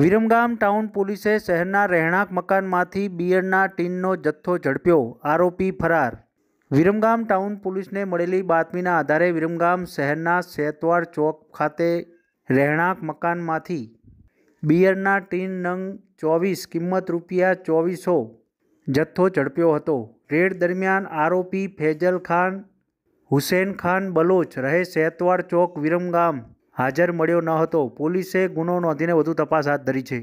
Viramgam town पुलिसે શહેરના રહેણાક મકાનમાંથી બિયરના ટીનનો જથ્થો જડપ્યો આરોપી ફરાર વિરમગામ ટાઉન પોલીસને મળેલી બાતમીના આધારે વિરમગામ શહેરના સેતવર ચોક ખાતે રહેણાક મકાનમાંથી બિયરના ટીન નં 24 કિંમત રૂપિયા 2400 જથ્થો જડપ્યો હતો રેડ દરમિયાન આરોપી ફેઝલ ખાન हुसैन ખાન બલોચ રહે સેતવર ચોક વિરમગામ હાજર મળ્યો ન હતો પોલીસે ગુનો નોંધીને વધુ તપાસ હાથ ધરી છે